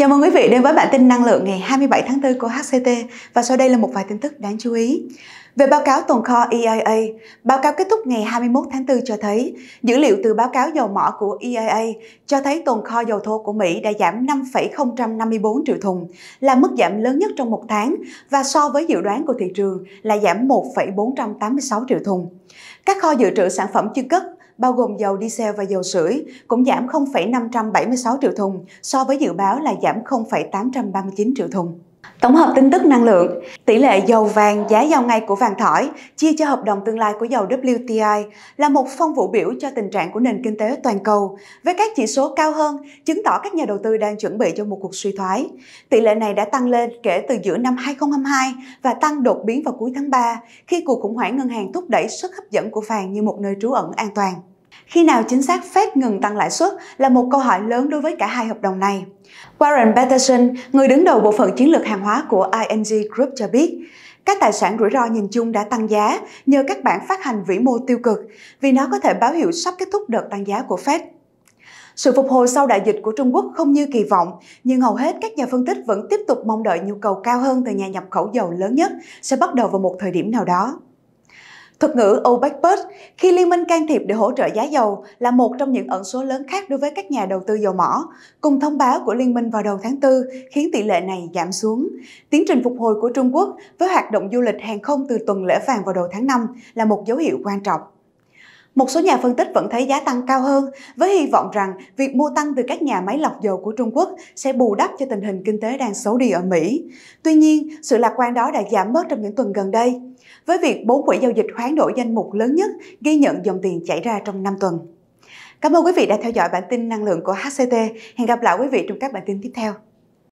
Chào mừng quý vị đến với bản tin năng lượng ngày 27 tháng 4 của HCT và sau đây là một vài tin tức đáng chú ý. Về báo cáo tồn kho EIA, báo cáo kết thúc ngày 21 tháng 4 cho thấy dữ liệu từ báo cáo dầu mỏ của EIA cho thấy tồn kho dầu thô của Mỹ đã giảm 5,054 triệu thùng, là mức giảm lớn nhất trong một tháng và so với dự đoán của thị trường là giảm 1,486 triệu thùng. Các kho dự trữ sản phẩm chưa cất bao gồm dầu diesel và dầu sưởi, cũng giảm 0,576 triệu thùng so với dự báo là giảm 0,839 triệu thùng. Tổng hợp tin tức năng lượng, tỷ lệ dầu vàng giá giao ngay của vàng thỏi chia cho hợp đồng tương lai của dầu WTI là một phong vũ biểu cho tình trạng của nền kinh tế toàn cầu, với các chỉ số cao hơn, chứng tỏ các nhà đầu tư đang chuẩn bị cho một cuộc suy thoái. Tỷ lệ này đã tăng lên kể từ giữa năm 2022 và tăng đột biến vào cuối tháng 3 khi cuộc khủng hoảng ngân hàng thúc đẩy sức hấp dẫn của vàng như một nơi trú ẩn an toàn. Khi nào chính xác Fed ngừng tăng lãi suất là một câu hỏi lớn đối với cả hai hợp đồng này. Warren Peterson, người đứng đầu bộ phận chiến lược hàng hóa của ING Group cho biết, các tài sản rủi ro nhìn chung đã tăng giá nhờ các bản phát hành vĩ mô tiêu cực vì nó có thể báo hiệu sắp kết thúc đợt tăng giá của Fed. Sự phục hồi sau đại dịch của Trung Quốc không như kỳ vọng, nhưng hầu hết các nhà phân tích vẫn tiếp tục mong đợi nhu cầu cao hơn từ nhà nhập khẩu dầu lớn nhất sẽ bắt đầu vào một thời điểm nào đó. Thuật ngữ OPEC Plus khi liên minh can thiệp để hỗ trợ giá dầu là một trong những ẩn số lớn khác đối với các nhà đầu tư dầu mỏ, cùng thông báo của liên minh vào đầu tháng 4 khiến tỷ lệ này giảm xuống. Tiến trình phục hồi của Trung Quốc với hoạt động du lịch hàng không từ tuần lễ vàng vào đầu tháng 5 là một dấu hiệu quan trọng. Một số nhà phân tích vẫn thấy giá tăng cao hơn, với hy vọng rằng việc mua tăng từ các nhà máy lọc dầu của Trung Quốc sẽ bù đắp cho tình hình kinh tế đang xấu đi ở Mỹ. Tuy nhiên, sự lạc quan đó đã giảm bớt trong những tuần gần đây, với việc bốn quỹ giao dịch hoán đổi danh mục lớn nhất ghi nhận dòng tiền chảy ra trong 5 tuần. Cảm ơn quý vị đã theo dõi bản tin năng lượng của HCT. Hẹn gặp lại quý vị trong các bản tin tiếp theo.